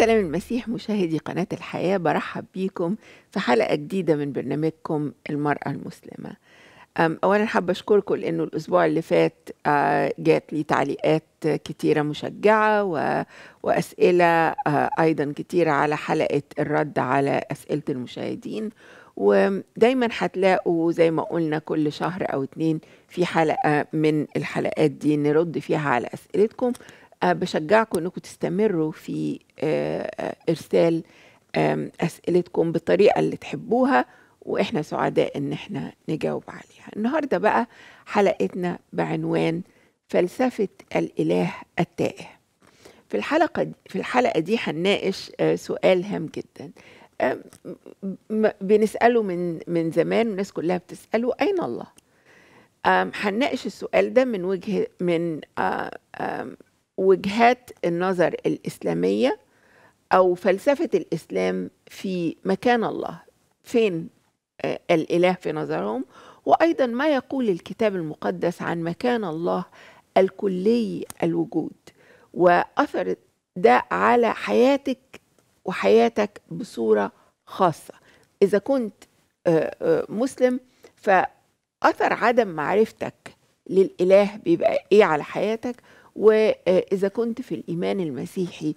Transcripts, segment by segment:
سلام المسيح مشاهدي قناة الحياة برحب بيكم في حلقة جديدة من برنامجكم المرأة المسلمة أولا حابة أشكركم لأنه الأسبوع اللي فات آه، جات لي تعليقات كتيرة مشجعة وأسئلة آه، أيضا كتيرة على حلقة الرد على أسئلة المشاهدين ودايما هتلاقوا زي ما قلنا كل شهر أو اتنين في حلقة من الحلقات دي نرد فيها على أسئلتكم آه، بشجعكم انكم تستمروا في آه، آه، ارسال اسئلتكم بالطريقه اللي تحبوها واحنا سعداء ان احنا نجاوب عليها النهارده بقى حلقتنا بعنوان فلسفه الاله التائه في الحلقه دي في الحلقه دي هنناقش سؤال هام جدا بنساله من من زمان والناس كلها بتساله اين الله هنناقش السؤال ده من وجه من وجهات النظر الاسلاميه او فلسفه الاسلام في مكان الله فين آه، الاله في نظرهم وايضا ما يقول الكتاب المقدس عن مكان الله الكلي الوجود واثر ده على حياتك وحياتك بصوره خاصه اذا كنت آه، آه، مسلم فاثر عدم معرفتك للاله بيبقى ايه على حياتك واذا كنت في الايمان المسيحي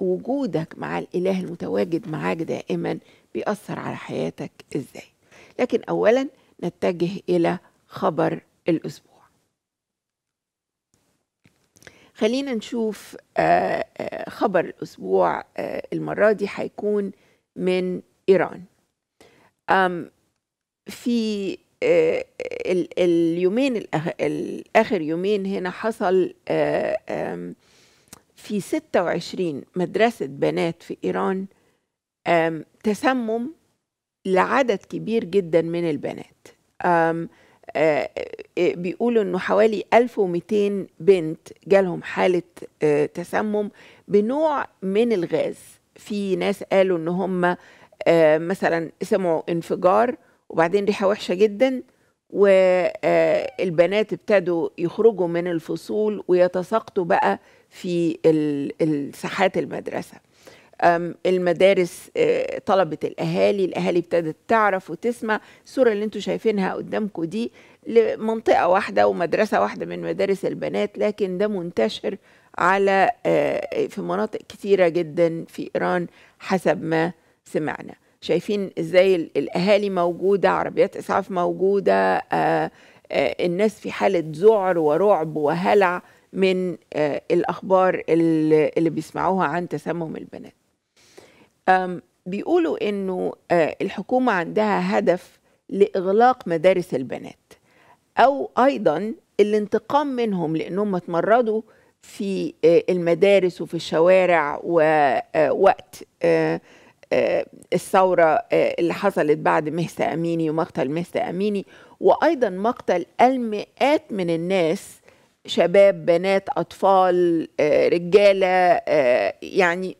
وجودك مع الاله المتواجد معاك دائما بيأثر على حياتك ازاي لكن اولا نتجه الى خبر الاسبوع خلينا نشوف آه، آه، خبر الاسبوع آه، المره دي هيكون من ايران في آه، اليومين الاخر يومين هنا حصل آه، في 26 مدرسة بنات في إيران تسمم لعدد كبير جدا من البنات آه، بيقولوا انه حوالي 1200 بنت جالهم حالة تسمم بنوع من الغاز في ناس قالوا ان هم مثلا سمعوا انفجار وبعدين ريحه وحشه جدا والبنات آه، ابتدوا يخرجوا من الفصول ويتساقطوا بقى في الساحات المدرسه المدارس آه، طلبت الاهالي الاهالي ابتدت تعرف وتسمع الصوره اللي انتم شايفينها قدامكم دي لمنطقه واحده ومدرسه واحده من مدارس البنات لكن ده منتشر على آه، في مناطق كثيره جدا في ايران حسب ما سمعنا شايفين ازاي الاهالي موجوده عربيات اسعاف موجوده آه، آه، الناس في حاله ذعر ورعب وهلع من آه، الاخبار اللي, اللي بيسمعوها عن تسمم البنات بيقولوا انه الحكومه عندها هدف لاغلاق مدارس البنات او ايضا الانتقام منهم لانهم اتمردوا في المدارس وفي الشوارع ووقت آه، الثورة آه، اللي حصلت بعد مهسة أميني ومقتل مهسة أميني وأيضا مقتل المئات من الناس شباب بنات أطفال آه، رجالة يعني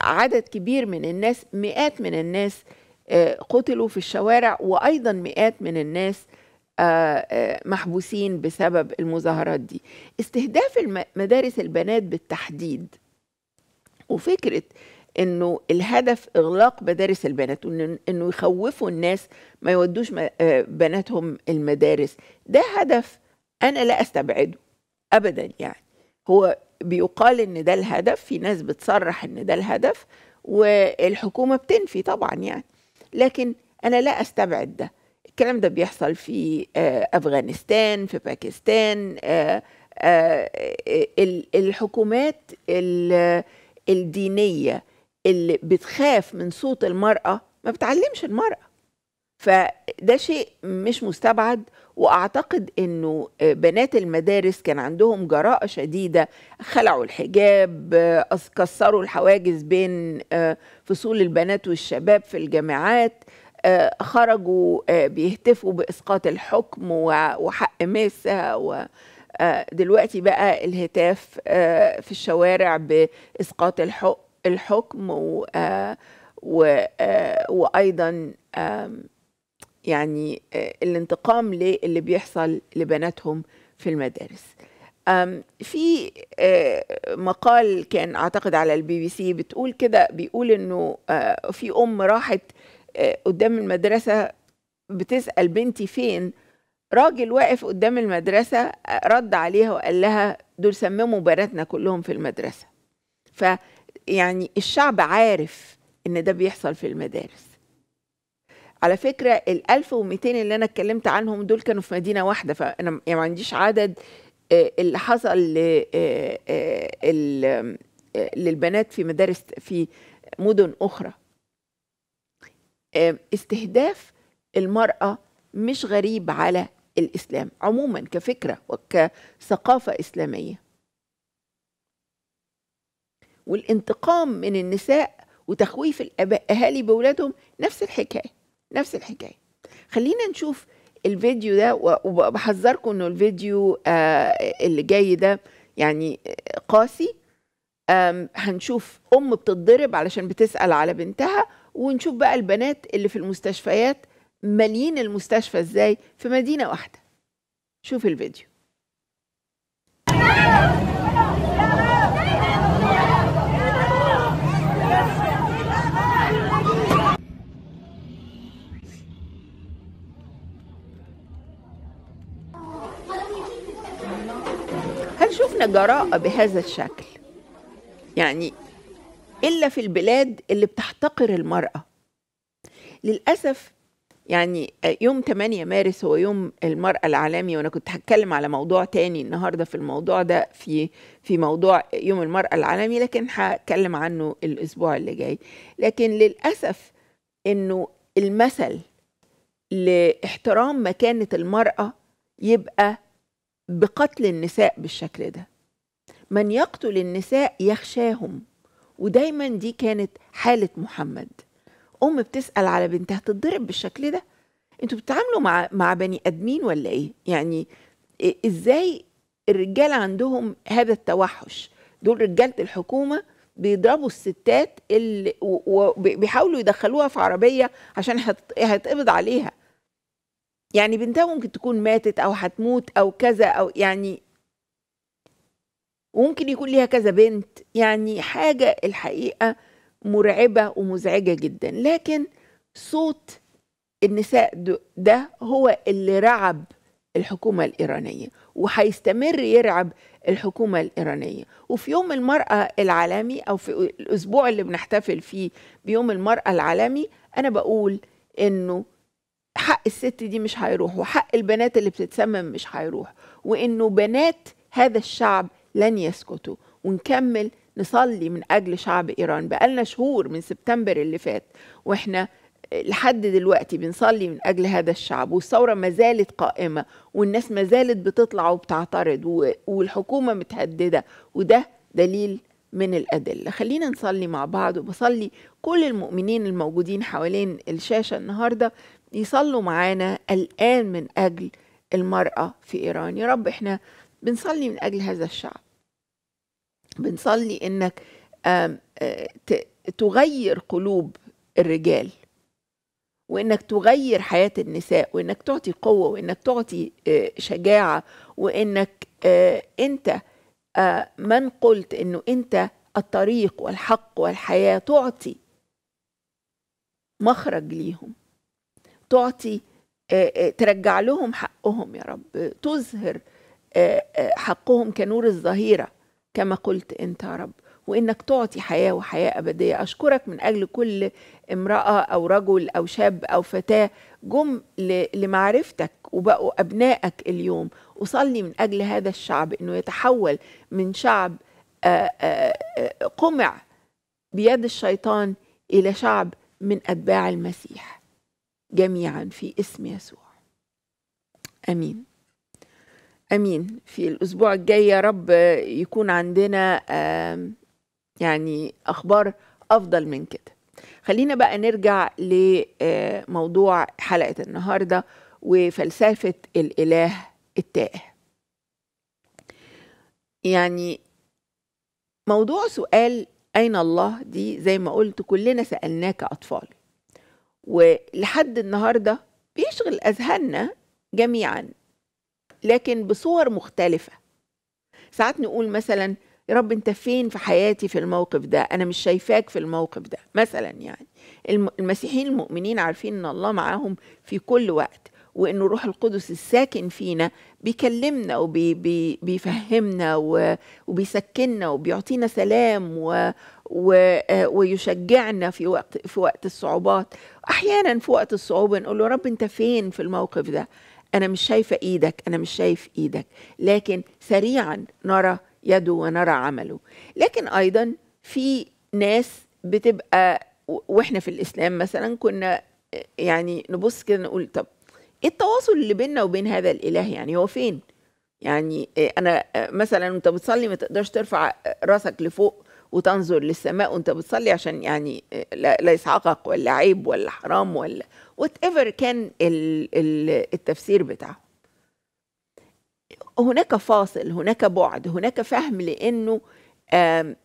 عدد كبير من الناس مئات من الناس قتلوا في الشوارع وأيضا مئات من الناس محبوسين بسبب المظاهرات دي استهداف مدارس البنات بالتحديد وفكره انه الهدف اغلاق مدارس البنات انه يخوفوا الناس ما يودوش آه، بناتهم المدارس ده هدف انا لا استبعده ابدا يعني هو بيقال ان ده الهدف في ناس بتصرح ان ده الهدف والحكومه بتنفي طبعا يعني لكن انا لا استبعد ده الكلام ده بيحصل في آه، افغانستان في باكستان آه، الحكومات الدينيه اللي بتخاف من صوت المرأة ما بتعلمش المرأة فده شيء مش مستبعد واعتقد انه آه، بنات المدارس كان عندهم جراءه شديده خلعوا الحجاب آه، كسروا الحواجز بين آه، فصول البنات والشباب في الجامعات خرجوا بيهتفوا باسقاط الحكم وحق ميسا ودلوقتي بقى الهتاف في الشوارع باسقاط الحق الحكم و آه، و آه، وايضا يعني آه، الانتقام للي بيحصل لبناتهم في المدارس في مقال كان اعتقد على البي بي سي بتقول كده بيقول انه في ام راحت قدام المدرسه بتسال بنتي فين راجل واقف قدام المدرسه رد عليها وقال لها دول سمموا بناتنا كلهم في المدرسه ف يعني الشعب عارف ان ده بيحصل في المدارس على فكرة ال 1200 اللي أنا اتكلمت عنهم دول كانوا في مدينة واحدة فأنا يعني ما عنديش عدد آه، اللي حصل آه، آه، للبنات في مدارس في مدن أخرى استهداف المرأة مش غريب على الإسلام عموما كفكرة وكثقافة إسلامية والانتقام من النساء وتخويف الأهالي باولادهم نفس الحكاية نفس الحكاية خلينا نشوف الفيديو ده وبحذركم انه الفيديو آه، اللي جاي ده يعني قاسي هنشوف ام بتتضرب علشان بتسال على بنتها ونشوف بقى البنات اللي في المستشفيات مالين المستشفى ازاي في مدينه واحده شوف الفيديو جراءة بهذا الشكل يعني إلا في البلاد اللي بتحتقر المرأة للأسف يعني يوم 8 مارس هو يوم المرأة العالمي وأنا كنت هتكلم على موضوع تاني النهاردة في الموضوع ده في في موضوع يوم المرأة العالمي لكن هتكلم عنه الأسبوع اللي جاي لكن للأسف إنه المثل لاحترام مكانة المرأة يبقى بقتل النساء بالشكل ده من يقتل النساء يخشاهم ودايما دي كانت حالة محمد أم بتسأل على بنتها تتضرب بالشكل ده انتوا بتتعاملوا مع مع بني ادمين ولا ايه يعني ازاي الرجال عندهم هذا التوحش دول رجاله الحكومه بيضربوا الستات اللي وبيحاولوا يدخلوها في عربيه عشان هيتقبض عليها يعني بنتها ممكن تكون ماتت او هتموت او كذا او يعني وممكن يكون ليها كذا بنت يعني حاجة الحقيقة مرعبة ومزعجة جدا لكن صوت النساء ده هو اللي رعب الحكومة الإيرانية وهيستمر يرعب الحكومة الإيرانية وفي يوم المرأة العالمي أو في الأسبوع اللي بنحتفل فيه بيوم المرأة العالمي أنا بقول إنه حق الست دي مش هيروح وحق البنات اللي بتتسمم مش هيروح وإنه بنات هذا الشعب لن يسكتوا ونكمل نصلي من أجل شعب إيران بقالنا شهور من سبتمبر اللي فات وإحنا لحد دلوقتي بنصلي من أجل هذا الشعب والثورة ما زالت قائمة والناس ما زالت بتطلع وبتعترض والحكومة متهددة وده دليل من الأدلة خلينا نصلي مع بعض وبصلي كل المؤمنين الموجودين حوالين الشاشة النهاردة يصلوا معانا الآن من أجل المرأة في إيران يا رب إحنا بنصلي من أجل هذا الشعب بنصلي انك آه، تغير قلوب الرجال وانك تغير حياه النساء وانك تعطي قوه وانك تعطي آه، شجاعه وانك آه، انت من قلت انه انت الطريق والحق والحياه تعطي مخرج ليهم تعطي ترجع لهم حقهم يا رب تظهر حقهم كنور الظهيره كما قلت أنت يا رب وإنك تعطي حياة وحياة أبدية أشكرك من أجل كل امرأة أو رجل أو شاب أو فتاة جم لمعرفتك وبقوا أبنائك اليوم أصلي من أجل هذا الشعب إنه يتحول من شعب قمع بيد الشيطان إلى شعب من أتباع المسيح جميعا في اسم يسوع امين امين في الاسبوع الجاي يا رب يكون عندنا يعني اخبار افضل من كده خلينا بقى نرجع لموضوع آه، حلقه النهارده وفلسفه الاله التائه يعني موضوع سؤال اين الله دي زي ما قلت كلنا سالناه كاطفال ولحد النهارده بيشغل اذهاننا جميعا لكن بصور مختلفة ساعات نقول مثلا يا رب انت فين في حياتي في الموقف ده انا مش شايفاك في الموقف ده مثلا يعني المسيحيين المؤمنين عارفين ان الله معاهم في كل وقت وان الروح القدس الساكن فينا بيكلمنا وبيفهمنا وبيسكننا وبيعطينا سلام و و ويشجعنا في وقت في وقت الصعوبات احيانا في وقت الصعوبه نقول له رب انت فين في الموقف ده أنا مش شايفة إيدك أنا مش شايف إيدك لكن سريعا نرى يده ونرى عمله لكن أيضا في ناس بتبقى واحنا في الإسلام مثلا كنا يعني نبص كده نقول طب إيه التواصل اللي بيننا وبين هذا الإله يعني هو فين؟ يعني أنا مثلا أنت بتصلي ما تقدرش ترفع راسك لفوق وتنظر للسماء وانت بتصلي عشان يعني لا, يسعقك ولا عيب ولا حرام ولا وات ايفر كان التفسير بتاعه هناك فاصل هناك بعد هناك فهم لانه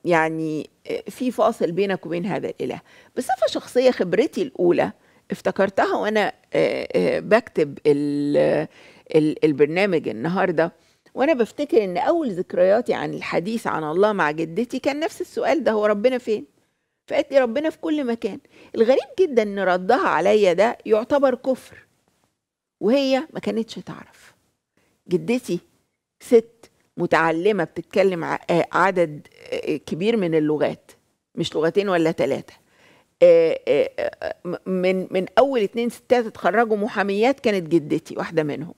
يعني في فاصل بينك وبين هذا الاله بصفه شخصيه خبرتي الاولى افتكرتها وانا آه، آه، بكتب البرنامج النهارده وانا بفتكر ان اول ذكرياتي عن الحديث عن الله مع جدتي كان نفس السؤال ده هو ربنا فين فقالت لي ربنا في كل مكان الغريب جدا ان ردها عليا ده يعتبر كفر وهي ما كانتش تعرف جدتي ست متعلمه بتتكلم آه، عدد آه، كبير من اللغات مش لغتين ولا ثلاثه آه، من من اول اتنين ستات اتخرجوا محاميات كانت جدتي واحده منهم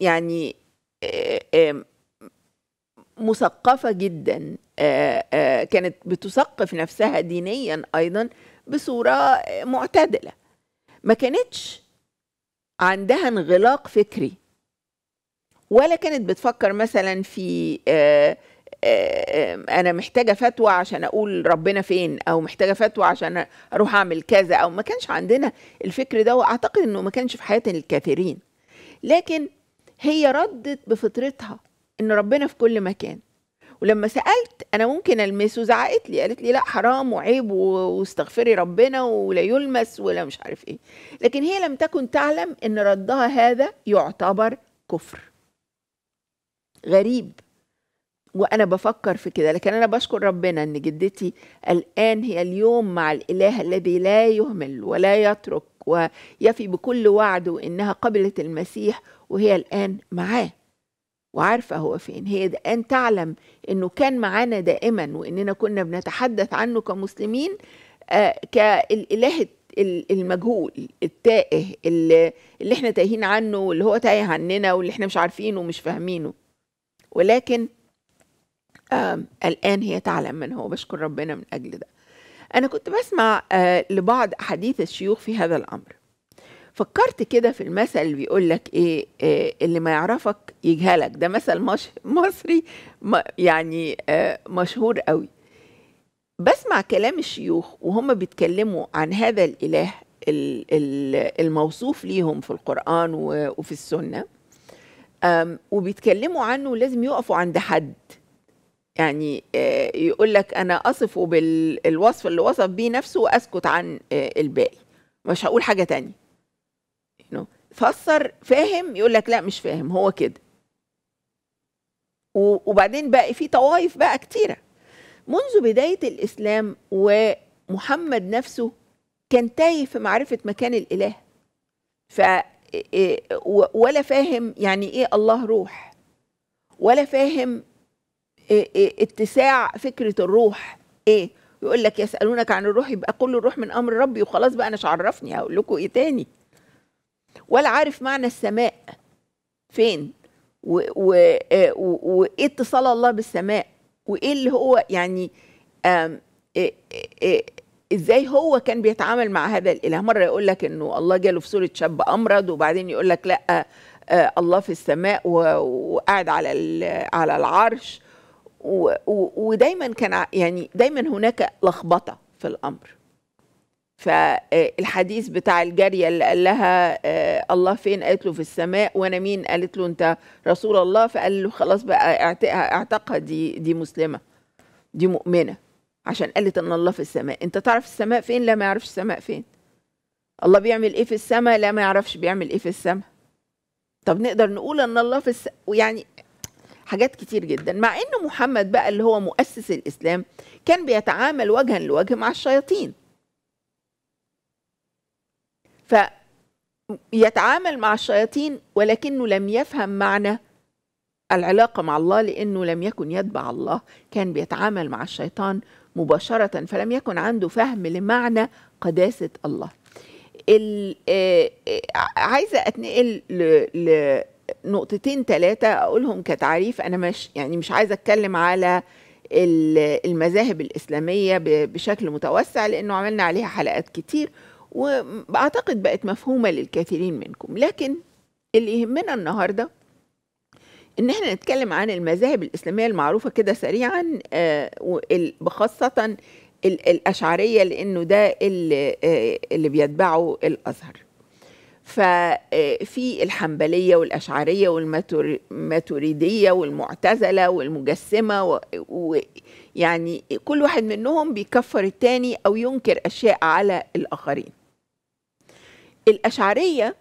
يعني مثقفة جدا كانت بتثقف نفسها دينيا أيضا بصورة معتدلة ما كانتش عندها انغلاق فكري ولا كانت بتفكر مثلا في انا محتاجه فتوى عشان اقول ربنا فين او محتاجه فتوى عشان اروح اعمل كذا او ما كانش عندنا الفكر ده واعتقد انه ما كانش في حياه الكثيرين لكن هي ردت بفطرتها ان ربنا في كل مكان ولما سالت انا ممكن المسه زعقت لي قالت لي لا حرام وعيب واستغفري ربنا ولا يلمس ولا مش عارف ايه لكن هي لم تكن تعلم ان ردها هذا يعتبر كفر غريب وانا بفكر في كده لكن انا بشكر ربنا ان جدتي الان هي اليوم مع الاله الذي لا يهمل ولا يترك ويفي بكل وعده انها قبلت المسيح وهي الان معاه وعارفه هو فين هي الان تعلم انه كان معانا دائما واننا كنا بنتحدث عنه كمسلمين آه، كالاله المجهول التائه اللي احنا تايهين عنه واللي هو تايه عننا واللي احنا مش عارفينه ومش فاهمينه ولكن الآن هي تعلم من هو بشكر ربنا من أجل ده أنا كنت بسمع آه، لبعض أحاديث الشيوخ في هذا الأمر فكرت كده في المثل اللي بيقول لك إيه, إيه اللي ما يعرفك يجهلك ده مثل مش مصري يعني آه، مشهور قوي بسمع كلام الشيوخ وهم بيتكلموا عن هذا الإله الموصوف ليهم في القرآن وفي السنة وبيتكلموا عنه لازم يقفوا عند حد يعني آه، يقول لك انا اصفه بالوصف اللي وصف بيه نفسه واسكت عن آه، الباقي مش هقول حاجه تانية فسر فاهم يقول لك لا مش فاهم هو كده وبعدين بقى في طوائف بقى كتيره منذ بدايه الاسلام ومحمد نفسه كان تايه في معرفه مكان الاله ف آه، ولا فاهم يعني ايه الله روح ولا فاهم إيه، إيه، اتساع فكره الروح ايه يقول لك يسالونك عن الروح يبقى كل الروح من امر ربي وخلاص بقى انا عرفني هقول لكم ايه تاني ولا عارف معنى السماء فين وايه آه، اتصال الله بالسماء وايه اللي هو يعني إيه، ازاي هو كان بيتعامل مع هذا الاله مره يقول لك انه الله جاله في صوره شاب امرض وبعدين يقول لك لا آه، الله في السماء وقاعد على على العرش ودايما كان يعني دايما هناك لخبطه في الامر فالحديث آه، بتاع الجارية اللي قال لها آه، الله فين قالت له في السماء وانا مين قالت له انت رسول الله فقال له خلاص بقى اعتقها اعتقها دي دي مسلمة دي مؤمنة عشان قالت ان الله في السماء انت تعرف السماء فين لا ما يعرفش السماء فين الله بيعمل ايه في السماء لا ما يعرفش بيعمل ايه في السماء طب نقدر نقول ان الله في الس... يعني حاجات كتير جدا مع ان محمد بقى اللي هو مؤسس الاسلام كان بيتعامل وجها لوجه مع الشياطين فيتعامل مع الشياطين ولكنه لم يفهم معنى العلاقه مع الله لانه لم يكن يتبع الله كان بيتعامل مع الشيطان مباشره فلم يكن عنده فهم لمعنى قداسه الله آه، آه، عايزه اتنقل نقطتين ثلاثة أقولهم كتعريف أنا مش يعني مش عايزة أتكلم على المذاهب الإسلامية بشكل متوسع لأنه عملنا عليها حلقات كتير وأعتقد بقت مفهومة للكثيرين منكم لكن اللي يهمنا النهاردة إن احنا نتكلم عن المذاهب الإسلامية المعروفة كده سريعا آه، بخاصة الأشعرية لأنه ده اللي, آه، اللي بيتبعه الأزهر ففي آه، الحنبلية والأشعرية والماتوريدية والمعتزلة والمجسمة ويعني كل واحد منهم بيكفر التاني أو ينكر أشياء على الآخرين الأشعرية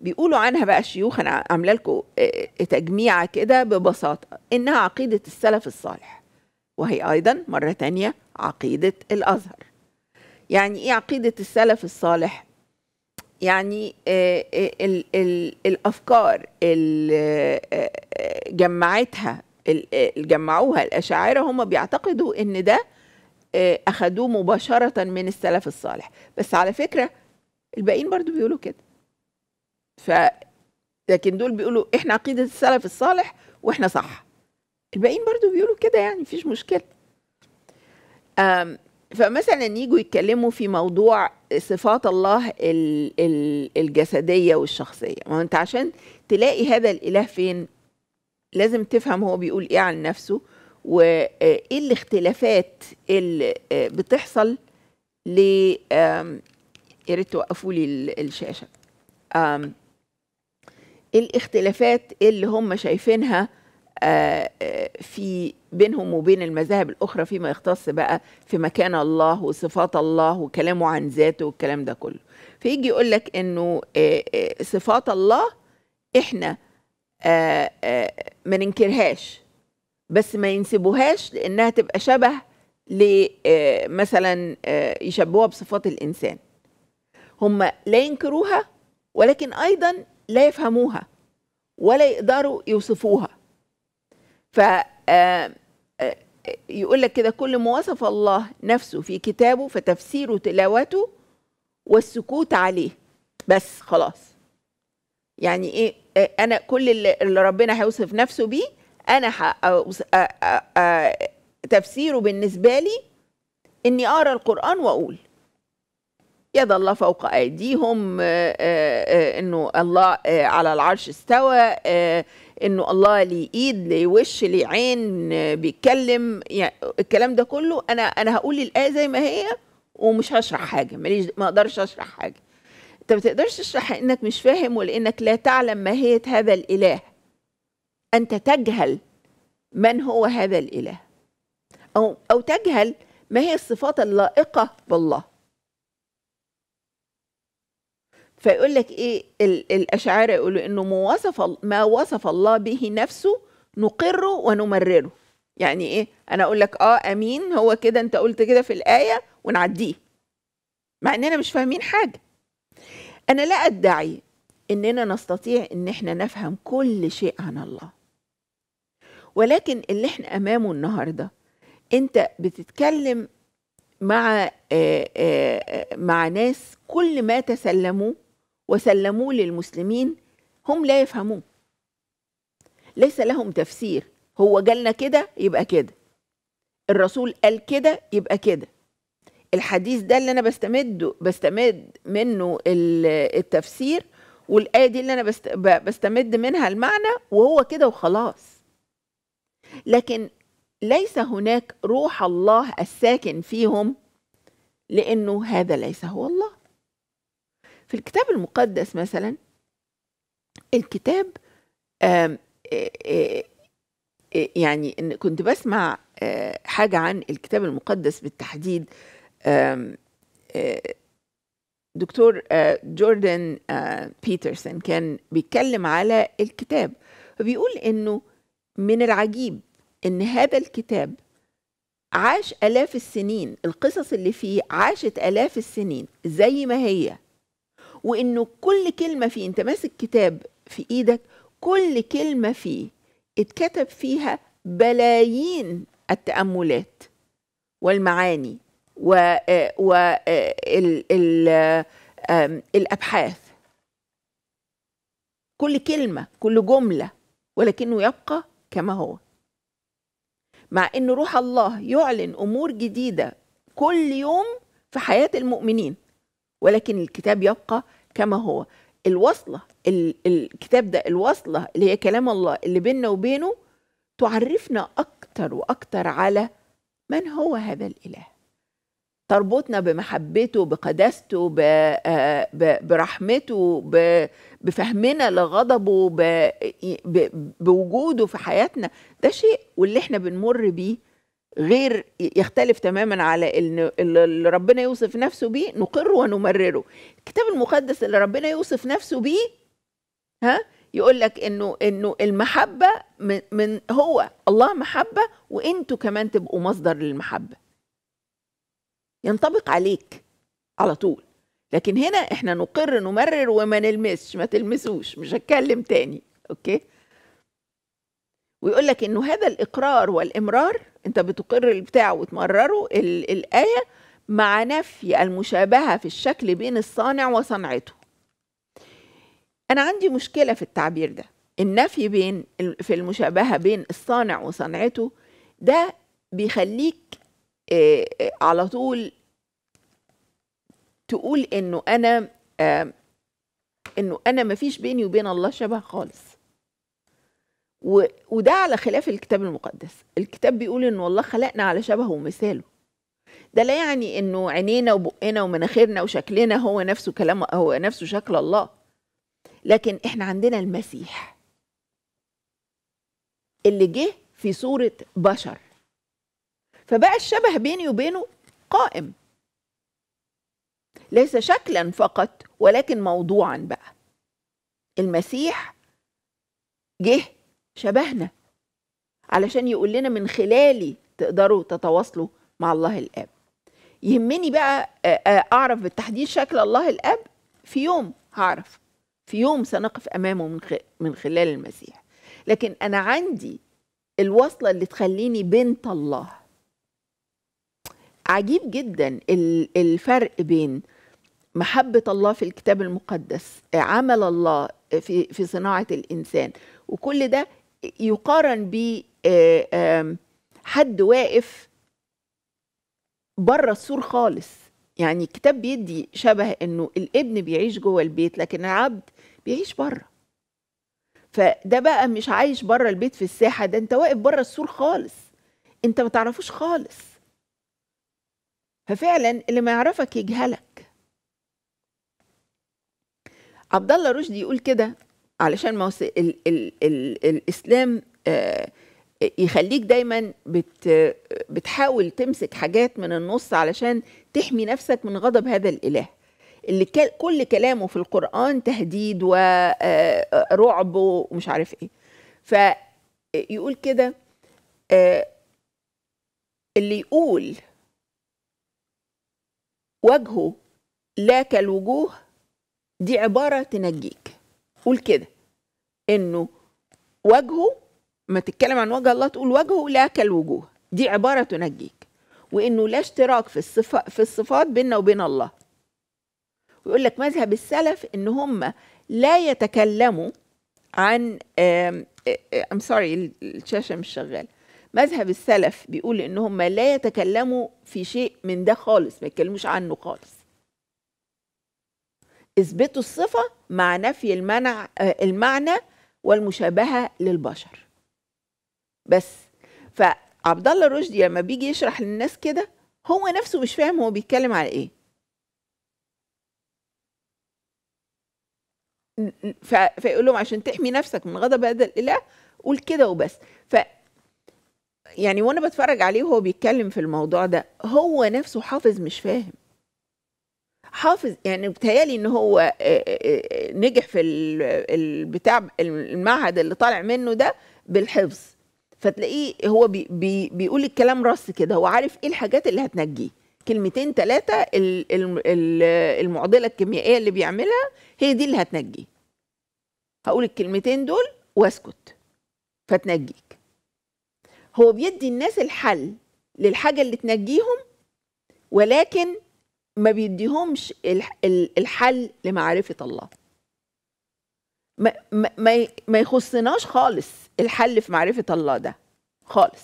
بيقولوا عنها بقى الشيوخ أنا عاملة لكم آه، تجميعة كده ببساطة إنها عقيدة السلف الصالح وهي أيضا مرة تانية عقيدة الأزهر يعني إيه عقيدة السلف الصالح يعني آه، آه، الافكار اللي آه، جمعتها جمعوها الاشاعره هم بيعتقدوا ان ده اخذوه مباشره من السلف الصالح بس على فكره الباقيين برضو بيقولوا كده ف لكن دول بيقولوا احنا عقيده السلف الصالح واحنا صح الباقيين برضو بيقولوا كده يعني مفيش مشكله فمثلا يجوا يتكلموا في موضوع صفات الله الجسديه والشخصيه ما انت عشان تلاقي هذا الاله فين لازم تفهم هو بيقول ايه عن نفسه وايه آه، الاختلافات اللي آه، بتحصل ل يا ريت توقفوا لي الشاشه الاختلافات اللي هم شايفينها آه، آه، في بينهم وبين المذاهب الأخرى فيما يختص بقى في مكان الله وصفات الله وكلامه عن ذاته والكلام ده كله فيجي يقول لك إنه آه، صفات الله إحنا ما ننكرهاش بس ما ينسبوهاش لأنها تبقى شبه مثلا يشبهوها بصفات الإنسان هم لا ينكروها ولكن أيضا لا يفهموها ولا يقدروا يوصفوها ف آه، آه، يقول لك كده كل ما وصف الله نفسه في كتابه فتفسيره تلاوته والسكوت عليه بس خلاص يعني ايه آه، انا كل اللي ربنا هيوصف نفسه بيه انا تفسيره بالنسبه لي اني اقرا القران واقول يد الله فوق أيديهم آه، آه، آه، إنه الله على العرش استوى انه الله ليه ايد ليه وش ليه عين بيتكلم يعني الكلام ده كله انا انا هقول الايه زي ما هي ومش هشرح حاجه ماليش ما اقدرش اشرح حاجه انت ما تقدرش تشرح انك مش فاهم ولانك لا تعلم ماهيه هذا الاله انت تجهل من هو هذا الاله او او تجهل ما هي الصفات اللائقه بالله فيقول لك ايه الاشعار يقولوا انه ما وصف ما وصف الله به نفسه نقره ونمرره يعني ايه انا اقول لك اه امين هو كده انت قلت كده في الايه ونعديه مع اننا مش فاهمين حاجه انا لا ادعي اننا نستطيع ان احنا نفهم كل شيء عن الله ولكن اللي احنا امامه النهارده انت بتتكلم مع آآ آه، آآ آه، آه، مع ناس كل ما تسلموه وسلموه للمسلمين هم لا يفهموه ليس لهم تفسير هو جالنا كده يبقى كده الرسول قال كده يبقى كده الحديث ده اللي انا بستمد بستمد منه التفسير والايه دي اللي انا بستمد منها المعنى وهو كده وخلاص لكن ليس هناك روح الله الساكن فيهم لانه هذا ليس هو الله في الكتاب المقدس مثلا الكتاب يعني إن يعني كنت بسمع حاجة عن الكتاب المقدس بالتحديد دكتور جوردن بيترسون كان بيتكلم على الكتاب فبيقول انه من العجيب ان هذا الكتاب عاش الاف السنين القصص اللي فيه عاشت الاف السنين زي ما هي وانه كل كلمه فيه انت ماسك كتاب في ايدك كل كلمه فيه اتكتب فيها بلايين التاملات والمعاني والابحاث آه، آه، كل كلمه كل جمله ولكنه يبقى كما هو مع ان روح الله يعلن امور جديده كل يوم في حياه المؤمنين ولكن الكتاب يبقى كما هو الوصلة الكتاب ده الوصلة اللي هي كلام الله اللي بيننا وبينه تعرفنا أكتر وأكتر على من هو هذا الإله تربطنا بمحبته بقداسته آه، برحمته بفهمنا لغضبه بوجوده في حياتنا ده شيء واللي احنا بنمر بيه غير يختلف تماما على ان اللي ربنا يوصف نفسه بيه نقره ونمرره الكتاب المقدس اللي ربنا يوصف نفسه بيه ها يقول لك انه انه المحبه من, من هو الله محبه وانتوا كمان تبقوا مصدر للمحبه ينطبق عليك على طول لكن هنا احنا نقر نمرر وما نلمسش ما تلمسوش مش هتكلم تاني اوكي ويقول لك انه هذا الاقرار والامرار انت بتقر البتاع وتمرره الايه مع نفي المشابهه في الشكل بين الصانع وصنعته انا عندي مشكله في التعبير ده النفي بين في المشابهه بين الصانع وصنعته ده بيخليك على طول تقول انه انا آمم، انه انا ما فيش بيني وبين الله شبه خالص و... وده على خلاف الكتاب المقدس الكتاب بيقول ان الله خلقنا على شبهه ومثاله ده لا يعني انه عينينا وبقنا ومناخيرنا وشكلنا هو نفسه كلام هو نفسه شكل الله لكن احنا عندنا المسيح اللي جه في صورة بشر فبقى الشبه بيني وبينه قائم ليس شكلا فقط ولكن موضوعا بقى المسيح جه شبهنا علشان يقول لنا من خلالي تقدروا تتواصلوا مع الله الاب يهمني بقى اعرف بالتحديد شكل الله الاب في يوم هعرف في يوم سنقف امامه من خلال المسيح لكن انا عندي الوصله اللي تخليني بنت الله عجيب جدا الفرق بين محبة الله في الكتاب المقدس عمل الله في في صناعة الإنسان وكل ده يقارن ب آه، حد واقف بره السور خالص يعني الكتاب بيدي شبه انه الابن بيعيش جوه البيت لكن العبد بيعيش بره فده بقى مش عايش بره البيت في الساحه ده انت واقف بره السور خالص انت ما تعرفوش خالص ففعلا اللي ما يعرفك يجهلك عبد الله رشدي يقول كده علشان ما هو ال ال ال الاسلام آه، يخليك دايما بت بتحاول تمسك حاجات من النص علشان تحمي نفسك من غضب هذا الاله اللي كل كلامه في القران تهديد ورعب آه، ومش عارف ايه فيقول كده آه، اللي يقول وجهه لا كالوجوه دي عباره تنجيك قول كده انه وجهه ما تتكلم عن وجه الله تقول وجهه لا كالوجوه دي عباره تنجيك وانه لا اشتراك في الصفات في الصفات بيننا وبين الله ويقول لك مذهب السلف ان هم لا يتكلموا عن ام سوري الشاشه مش شغاله مذهب السلف بيقول ان هم لا يتكلموا في شيء من ده خالص ما يتكلموش عنه خالص اثبتوا الصفه مع نفي المنع آه، المعنى والمشابهه للبشر بس فعبد الله رشدي لما بيجي يشرح للناس كده هو نفسه مش فاهم هو بيتكلم على ايه فيقول لهم عشان تحمي نفسك من غضب هذا الاله قول كده وبس ف يعني وانا بتفرج عليه وهو بيتكلم في الموضوع ده هو نفسه حافظ مش فاهم حافظ يعني بتهيالي ان هو نجح في البتاع المعهد اللي طالع منه ده بالحفظ فتلاقيه هو بي بي بيقول الكلام رص كده هو عارف ايه الحاجات اللي هتنجيه كلمتين ثلاثة المعضلة الكيميائية اللي بيعملها هي دي اللي هتنجيه هقول الكلمتين دول واسكت فتنجيك هو بيدي الناس الحل للحاجة اللي تنجيهم ولكن ما بيديهمش الحل لمعرفه الله ما, ما, ما يخصناش خالص الحل في معرفه الله ده خالص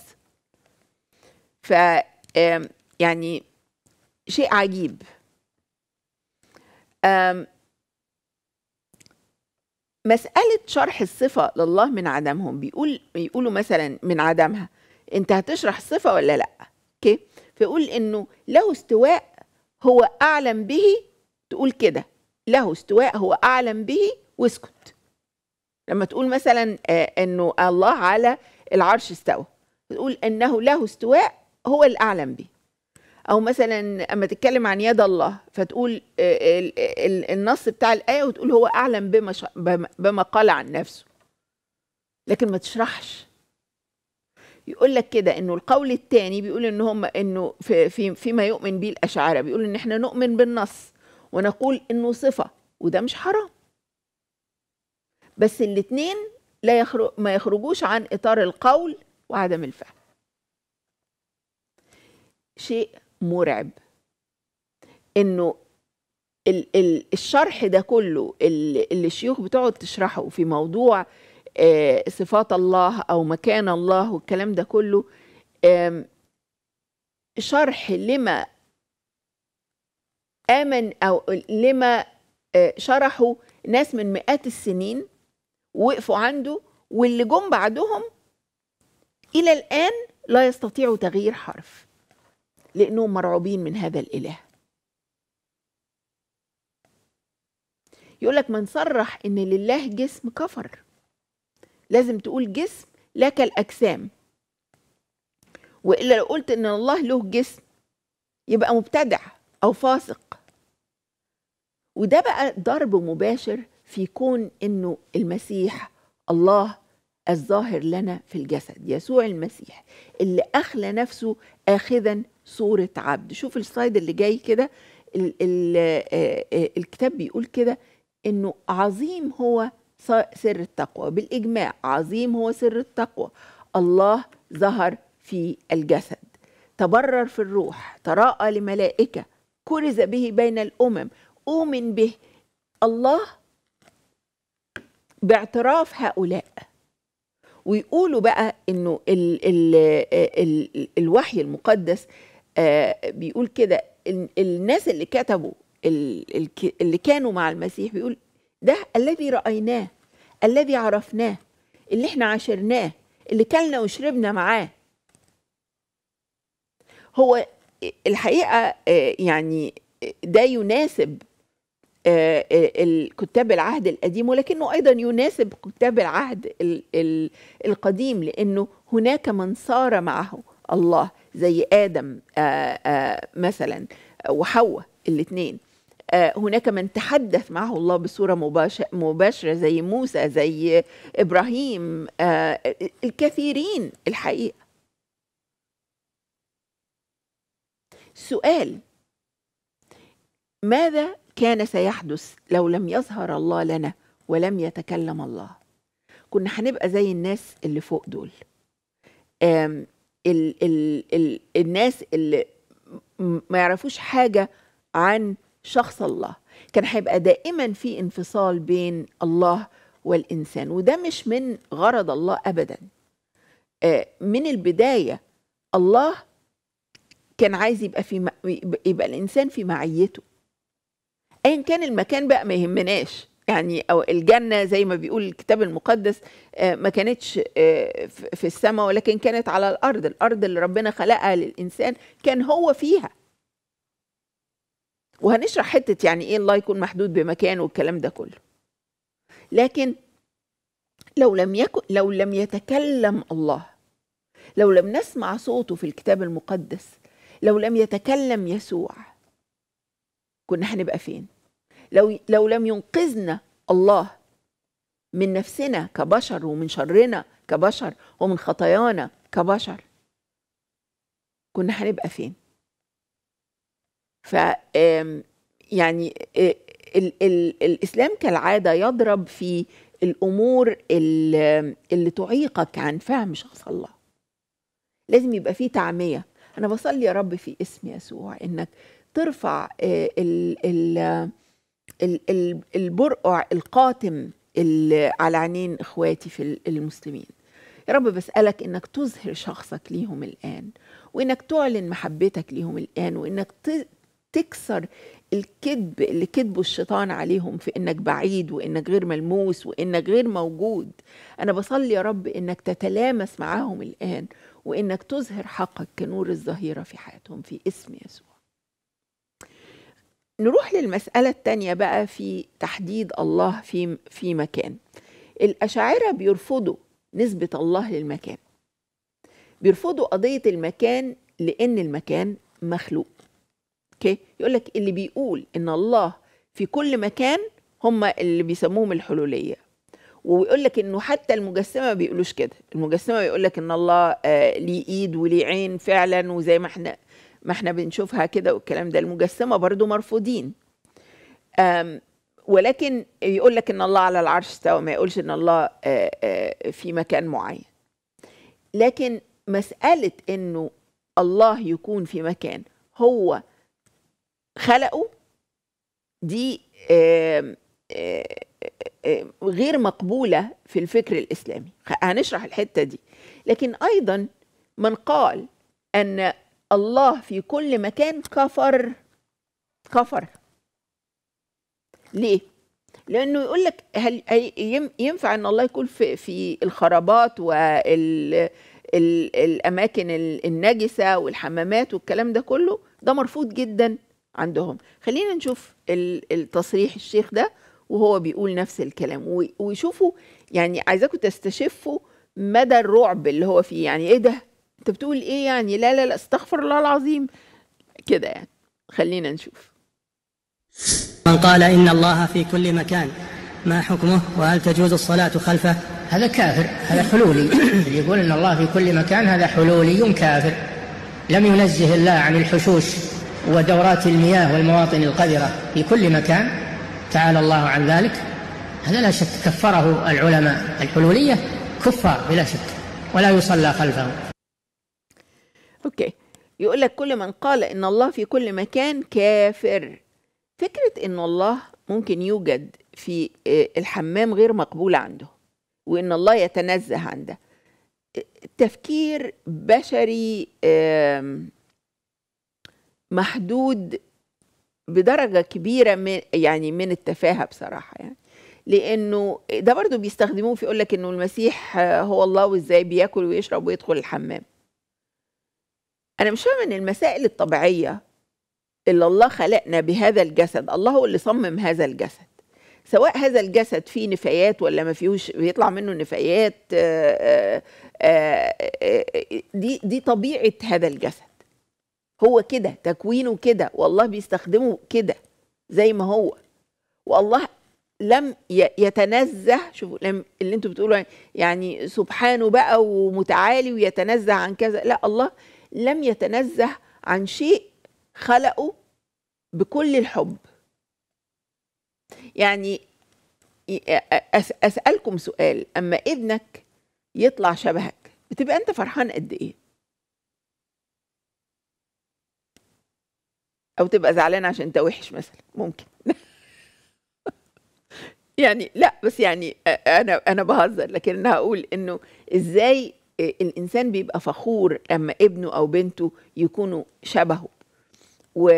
ف يعني شيء عجيب مسألة شرح الصفة لله من عدمهم بيقول بيقولوا مثلا من عدمها أنت هتشرح الصفة ولا لأ؟ أوكي؟ فيقول إنه له استواء هو أعلم به تقول كده له استواء هو أعلم به واسكت لما تقول مثلا آه، أنه الله على العرش استوى تقول أنه له استواء هو الأعلم به أو مثلا أما تتكلم عن يد الله فتقول آه، النص بتاع الآية وتقول هو أعلم بما, بما قال عن نفسه لكن ما تشرحش يقول لك كده انه القول الثاني بيقول ان هم انه في في فيما يؤمن به الاشاعره بيقول ان احنا نؤمن بالنص ونقول انه صفه وده مش حرام بس الاثنين لا يخرج ما يخرجوش عن اطار القول وعدم الفهم شيء مرعب انه الشرح ده كله اللي الشيوخ بتقعد تشرحه في موضوع آه، صفات الله او مكان الله والكلام ده كله شرح لما امن او لما آه، شرحوا ناس من مئات السنين وقفوا عنده واللي جم بعدهم الى الان لا يستطيعوا تغيير حرف لانهم مرعوبين من هذا الاله يقول لك من صرح ان لله جسم كفر لازم تقول جسم لك الأجسام وإلا لو قلت إن الله له جسم يبقى مبتدع أو فاسق وده بقى ضرب مباشر في كون إنه المسيح الله الظاهر لنا في الجسد يسوع المسيح اللي أخلى نفسه آخذا صورة عبد شوف السلايد اللي جاي كده آه، آه، الكتاب بيقول كده إنه عظيم هو سر التقوى بالإجماع عظيم هو سر التقوى الله ظهر في الجسد تبرر في الروح تراءى لملائكة كرز به بين الأمم أؤمن به الله باعتراف هؤلاء ويقولوا بقى انه ال ال الـ الـ الوحي المقدس آه بيقول كده الناس اللي كتبوا اللي كانوا مع المسيح بيقول ده الذي رأيناه الذي عرفناه اللي احنا عاشرناه اللي كلنا وشربنا معاه هو الحقيقة آه، يعني ده يناسب آه، آه، كتاب العهد القديم ولكنه أيضا يناسب كتاب العهد القديم لأنه هناك من صار معه الله زي آدم مثلا وحواء الاثنين آه، هناك من تحدث معه الله بصوره مباشره زي موسى زي ابراهيم آه، الكثيرين الحقيقه سؤال ماذا كان سيحدث لو لم يظهر الله لنا ولم يتكلم الله كنا هنبقى زي الناس اللي فوق دول الـ ال ال الناس اللي ما يعرفوش حاجه عن شخص الله كان هيبقى دائما في انفصال بين الله والإنسان وده مش من غرض الله أبدا آه، من البداية الله كان عايز يبقى في يبقى الإنسان في معيته أيا كان المكان بقى ما يهمناش يعني أو الجنة زي ما بيقول الكتاب المقدس آه، ما كانتش آه، في السماء ولكن كانت على الأرض الأرض اللي ربنا خلقها للإنسان كان هو فيها وهنشرح حته يعني ايه الله يكون محدود بمكان والكلام ده كله لكن لو لم يكن لو لم يتكلم الله لو لم نسمع صوته في الكتاب المقدس لو لم يتكلم يسوع كنا هنبقى فين لو لو لم ينقذنا الله من نفسنا كبشر ومن شرنا كبشر ومن خطايانا كبشر كنا هنبقى فين ف يعني ال ال الاسلام كالعاده يضرب في الامور اللي, تعيقك عن فهم شخص الله لازم يبقى في تعميه انا بصلي يا رب في اسم يسوع انك ترفع ال ال ال البرقع القاتم على عينين اخواتي في المسلمين يا رب بسألك إنك تظهر شخصك ليهم الآن وإنك تعلن محبتك ليهم الآن وإنك تكسر الكذب اللي كذبه الشيطان عليهم في انك بعيد وانك غير ملموس وانك غير موجود انا بصلي يا رب انك تتلامس معاهم الان وانك تظهر حقك كنور الظهيره في حياتهم في اسم يسوع نروح للمسألة الثانيه بقى في تحديد الله في في مكان الأشاعرة بيرفضوا نسبة الله للمكان بيرفضوا قضية المكان لأن المكان مخلوق اوكي يقول لك اللي بيقول ان الله في كل مكان هم اللي بيسموهم الحلوليه ويقول لك انه حتى المجسمه ما بيقولوش كده المجسمه بيقول لك ان الله آه ليه ايد وليه عين فعلا وزي ما احنا ما احنا بنشوفها كده والكلام ده المجسمه برضو مرفوضين ولكن يقول لك ان الله على العرش استوى ما يقولش ان الله آآ آه، آآ آه، في مكان معين لكن مساله انه الله يكون في مكان هو خلقوا دي غير مقبولة في الفكر الإسلامي هنشرح الحتة دي لكن أيضا من قال أن الله في كل مكان كفر كفر ليه؟ لأنه يقول لك هل ينفع أن الله يكون في, في الخرابات والاماكن النجسة والحمامات والكلام ده كله ده مرفوض جدا عندهم خلينا نشوف التصريح الشيخ ده وهو بيقول نفس الكلام ويشوفوا يعني عايزاكم تستشفوا مدى الرعب اللي هو فيه يعني ايه ده انت بتقول ايه يعني لا لا لا استغفر الله العظيم كده يعني خلينا نشوف من قال ان الله في كل مكان ما حكمه وهل تجوز الصلاة خلفه هذا كافر هذا حلولي اللي يقول ان الله في كل مكان هذا حلولي كافر لم ينزه الله عن الحشوش ودورات المياه والمواطن القذرة في كل مكان تعالى الله عن ذلك هذا لا شك كفره العلماء الحلولية كفار بلا شك ولا يصلى خلفه أوكي يقول لك كل من قال إن الله في كل مكان كافر فكرة إن الله ممكن يوجد في آه، الحمام غير مقبول عنده وإن الله يتنزه عنده آه، تفكير بشري محدود بدرجه كبيره من يعني من التفاهه بصراحه يعني لانه ده برضو بيستخدموه في يقولك انه المسيح هو الله وازاي بياكل ويشرب ويدخل الحمام انا مش فاهمه ان المسائل الطبيعيه اللي الله خلقنا بهذا الجسد الله هو اللي صمم هذا الجسد سواء هذا الجسد فيه نفايات ولا ما فيهوش بيطلع منه نفايات آه، آه، آه، دي دي طبيعه هذا الجسد هو كده تكوينه كده والله بيستخدمه كده زي ما هو والله لم يتنزه شوفوا لم اللي انتوا بتقولوا يعني سبحانه بقى ومتعالي ويتنزه عن كذا لا الله لم يتنزه عن شيء خلقه بكل الحب يعني أسألكم سؤال أما ابنك يطلع شبهك بتبقى أنت فرحان قد إيه او تبقى زعلان عشان انت وحش مثلا ممكن يعني لا بس يعني انا انا بهزر لكن انا هقول انه ازاي الانسان بيبقى فخور لما ابنه او بنته يكونوا شبهه و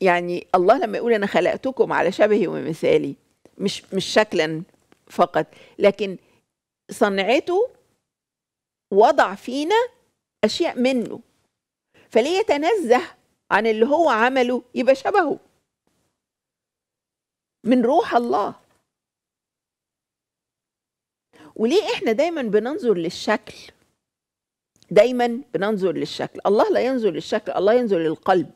يعني الله لما يقول انا خلقتكم على شبهي ومثالي مش مش شكلا فقط لكن صنعته وضع فينا اشياء منه فليه يتنزه عن اللي هو عمله يبقى شبهه من روح الله وليه احنا دايما بننظر للشكل دايما بننظر للشكل الله لا ينظر للشكل الله ينظر للقلب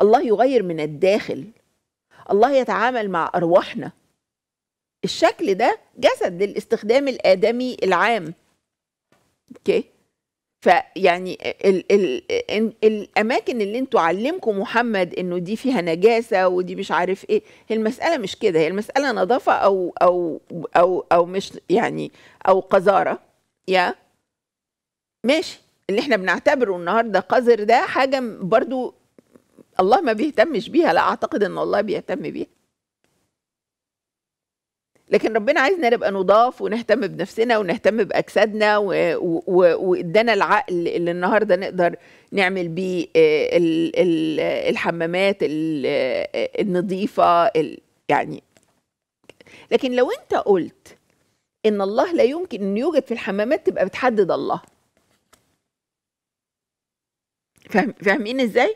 الله يغير من الداخل الله يتعامل مع ارواحنا الشكل ده جسد للاستخدام الادمي العام اوكي okay. فيعني ال ال ال الاماكن اللي انتوا علمكم محمد انه دي فيها نجاسه ودي مش عارف ايه هي المساله مش كده هي المساله نظافه او او او او مش يعني او قذاره يا ماشي اللي احنا بنعتبره النهارده قذر ده حاجه برضو الله ما بيهتمش بيها لا اعتقد ان الله بيهتم بيها لكن ربنا عايزنا نبقى نضاف ونهتم بنفسنا ونهتم باجسادنا وادانا العقل اللي النهارده نقدر نعمل بيه آه، الحمامات آه، النظيفه يعني لكن لو انت قلت ان الله لا يمكن ان يوجد في الحمامات تبقى بتحدد الله فاهمين ازاي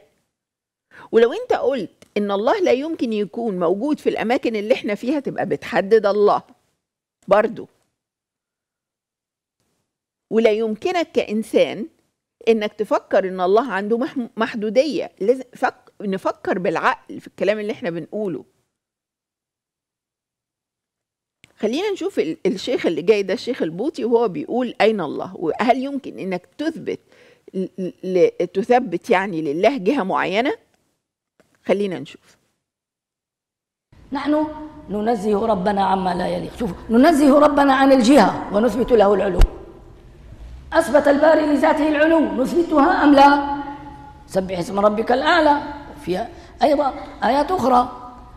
ولو انت قلت ان الله لا يمكن يكون موجود في الاماكن اللي احنا فيها تبقى بتحدد الله برضو ولا يمكنك كانسان انك تفكر ان الله عنده محدوديه لازم فك... نفكر بالعقل في الكلام اللي احنا بنقوله خلينا نشوف الشيخ اللي جاي ده الشيخ البوطي وهو بيقول اين الله وهل يمكن انك تثبت ل... ل... تثبت يعني لله جهه معينه خلينا نشوف نحن ننزه ربنا عما لا يليق شوفوا ننزه ربنا عن الجهة ونثبت له العلو أثبت الباري لذاته العلو نثبتها أم لا سبح اسم ربك الأعلى فيها أيضا آيات أخرى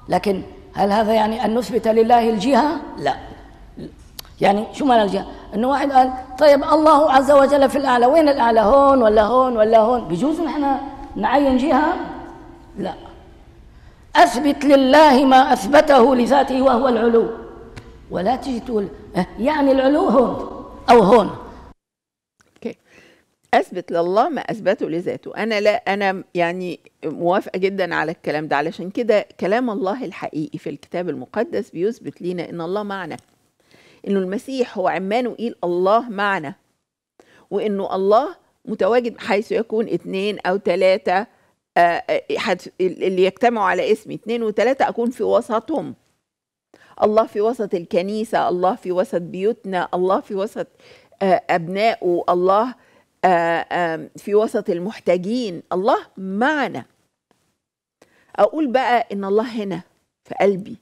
لكن هل هذا يعني أن نثبت لله الجهة لا يعني شو معنى الجهة أنه واحد قال طيب الله عز وجل في الأعلى وين الأعلى هون ولا هون ولا هون بجوز نحن نعين جهة لا أثبت لله ما أثبته لذاته وهو العلو ولا تجي تقول أه، يعني العلو هون أو هون اثبت لله ما اثبته لذاته انا لا انا يعني موافقه جدا على الكلام ده علشان كده كلام الله الحقيقي في الكتاب المقدس بيثبت لينا ان الله معنا انه المسيح هو عمان ايل الله معنا وانه الله متواجد حيث يكون اثنين او ثلاثة آه، آه، اللي يجتمعوا على اسمي اتنين وتلاتة أكون في وسطهم الله في وسط الكنيسة الله في وسط بيوتنا الله في وسط آه، أبنائه الله في وسط المحتاجين الله معنا أقول بقى إن الله هنا في قلبي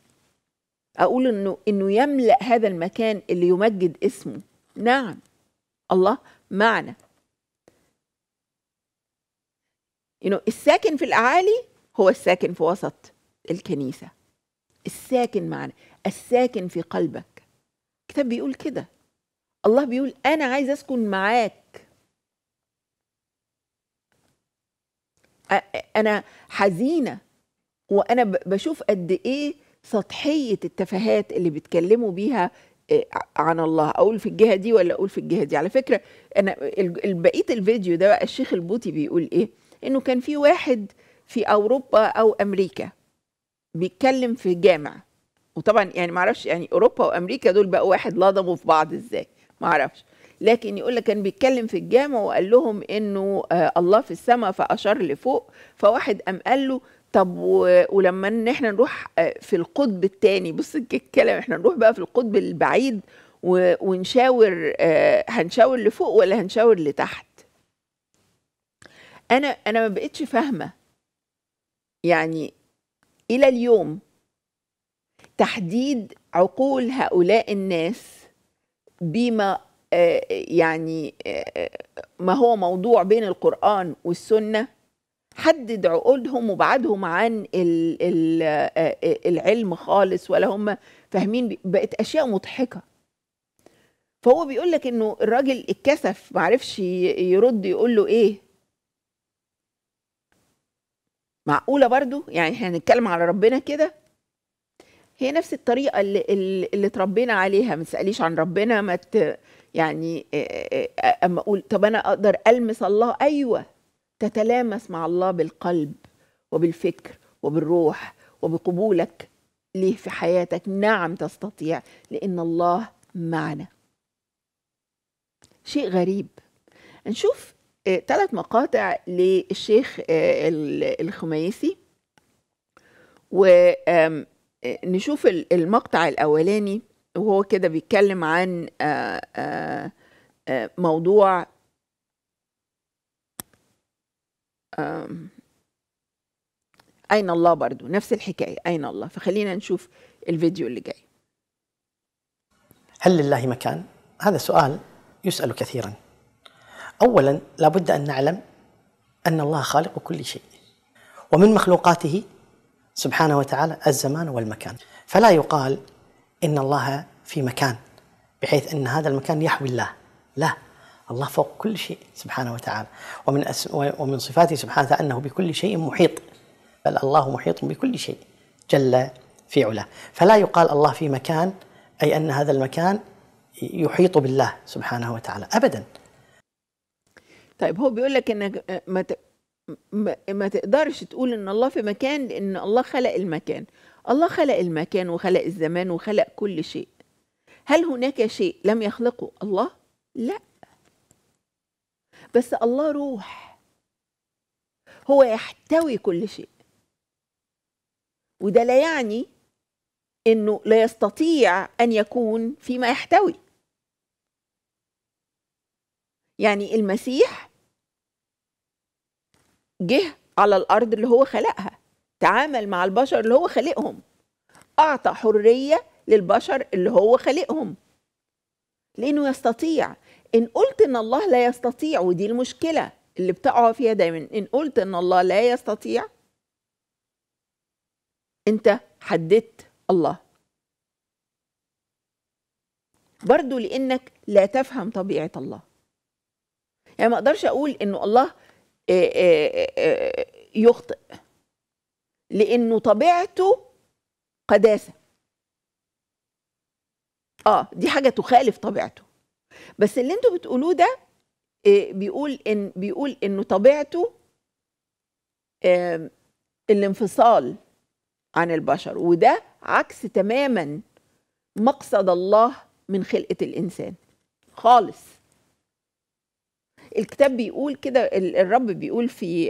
أقول إنه إنه يملأ هذا المكان اللي يمجد اسمه نعم الله معنا you know, الساكن في الأعالي هو الساكن في وسط الكنيسة الساكن معنا الساكن في قلبك الكتاب بيقول كده الله بيقول أنا عايز أسكن معاك أنا حزينة وأنا بشوف قد إيه سطحية التفاهات اللي بيتكلموا بيها عن الله اقول في الجهه دي ولا اقول في الجهه دي على فكره انا بقيه الفيديو ده بقى الشيخ البوطي بيقول ايه انه كان في واحد في اوروبا او امريكا بيتكلم في جامع وطبعا يعني معرفش يعني اوروبا وامريكا دول بقوا واحد لضموا في بعض ازاي معرفش لكن يقول لك كان بيتكلم في الجامع وقال لهم انه آه الله في السماء فاشار لفوق فواحد قام قال له طب و... ولما ان احنا نروح آه، في القطب الثاني بص الكلام احنا نروح بقى في القطب البعيد و... ونشاور آه هنشاور لفوق ولا هنشاور لتحت انا انا ما بقتش فاهمه يعني الى اليوم تحديد عقول هؤلاء الناس بما آه، يعني آه، ما هو موضوع بين القرآن والسنة حدد عقولهم وبعدهم عن آه، العلم خالص ولا هم فاهمين بقت أشياء مضحكة فهو بيقول لك إنه الراجل اتكسف معرفش يرد يقول له إيه معقوله برضو يعني احنا هنتكلم على ربنا كده هي نفس الطريقه اللي اللي اتربينا عليها ما تساليش عن ربنا ما ت... يعني اما اقول طب انا اقدر المس الله ايوه تتلامس مع الله بالقلب وبالفكر وبالروح وبقبولك ليه في حياتك نعم تستطيع لان الله معنا شيء غريب نشوف ثلاث آه، مقاطع للشيخ آه، الخميسي ونشوف آه، المقطع الأولاني وهو كده بيتكلم عن موضوع أين الله برضو نفس الحكاية أين الله فخلينا نشوف الفيديو اللي جاي هل لله مكان؟ هذا سؤال يسأل كثيرا أولا لابد أن نعلم أن الله خالق كل شيء ومن مخلوقاته سبحانه وتعالى الزمان والمكان فلا يقال إن الله في مكان بحيث أن هذا المكان يحوي الله لا الله فوق كل شيء سبحانه وتعالى ومن أس ومن صفاته سبحانه وتعالى أنه بكل شيء محيط بل الله محيط بكل شيء جل في علاه فلا يقال الله في مكان أي أن هذا المكان يحيط بالله سبحانه وتعالى أبدا طيب هو بيقول لك انك آه، ما ت... ما تقدرش تقول ان الله في مكان لان الله خلق المكان الله خلق المكان وخلق الزمان وخلق كل شيء هل هناك شيء لم يخلقه الله لا بس الله روح هو يحتوي كل شيء وده لا يعني انه لا يستطيع ان يكون فيما يحتوي يعني المسيح جه على الارض اللي هو خلقها تعامل مع البشر اللي هو خلقهم اعطى حريه للبشر اللي هو خلقهم لانه يستطيع ان قلت ان الله لا يستطيع ودي المشكله اللي بتقع فيها دايما ان قلت ان الله لا يستطيع انت حددت الله برضو لانك لا تفهم طبيعه الله يعني ما اقدرش اقول انه الله آه، آه، آه، يخطئ لانه طبيعته قداسه اه دي حاجه تخالف طبيعته بس اللي انتوا بتقولوه ده بيقول ان بيقول انه طبيعته الانفصال عن البشر وده عكس تماما مقصد الله من خلقه الانسان خالص الكتاب بيقول كده الرب بيقول في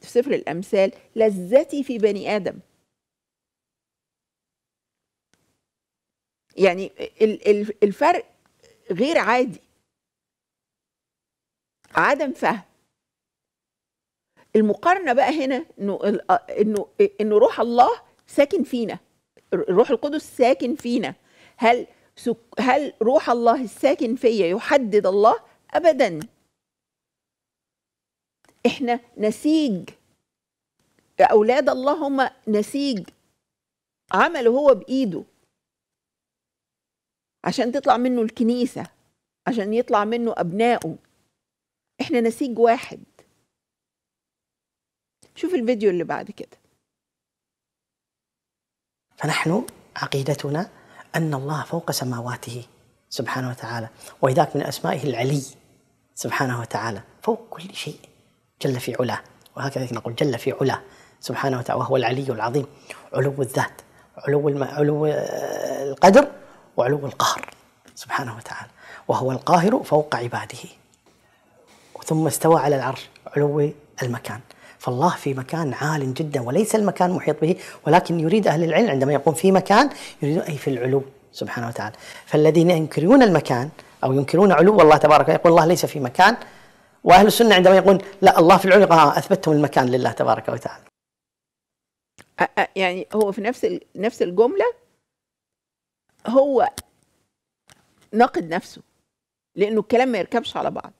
في سفر الامثال لذتي في بني ادم يعني الفرق غير عادي عدم فهم المقارنه بقى هنا انه آه، انه انه روح الله ساكن فينا الروح القدس ساكن فينا هل هل روح الله الساكن فيا يحدد الله ابدا احنا نسيج اولاد الله هم نسيج عمله هو بايده عشان تطلع منه الكنيسه عشان يطلع منه ابنائه احنا نسيج واحد شوف الفيديو اللي بعد كده فنحن عقيدتنا ان الله فوق سماواته سبحانه وتعالى وإذاك من اسمائه العلي سبحانه وتعالى فوق كل شيء جل في علاه وهكذا نقول جل في علاه سبحانه وتعالى وهو العلي العظيم علو الذات علو الم... علو القدر وعلو القهر سبحانه وتعالى وهو القاهر فوق عباده ثم استوى على العرش علو المكان فالله في مكان عال جدا وليس المكان محيط به ولكن يريد أهل العلم عندما يقوم في مكان يريد أي في العلو سبحانه وتعالى فالذين ينكرون المكان أو ينكرون علو الله تبارك يقول الله ليس في مكان واهل السنه عندما يقول لا الله في العلو آه، اثبتهم المكان لله تبارك وتعالى يعني هو في نفس نفس الجمله هو ناقد نفسه لانه الكلام ما يركبش على بعض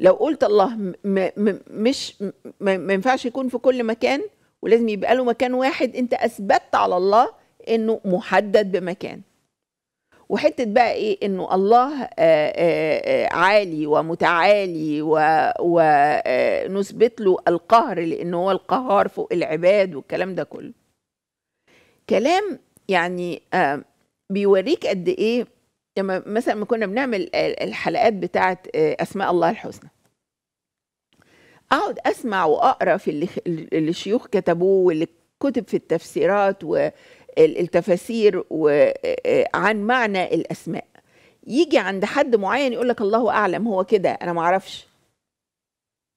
لو قلت الله م م مش ما ينفعش يكون في كل مكان ولازم يبقى له مكان واحد انت اثبتت على الله انه محدد بمكان وحته بقى ايه انه الله آه، آه، آه، عالي ومتعالي ونثبت له القهر لان هو القهار فوق العباد والكلام ده كله كلام يعني بيوريك قد ايه لما مثلا ما كنا بنعمل الحلقات بتاعه اسماء الله الحسنى اقعد اسمع واقرا في اللي الشيوخ كتبوه واللي كتب في التفسيرات التفاسير آه، آه، عن معنى الاسماء يجي عند حد معين يقول لك الله اعلم هو كده انا ما اعرفش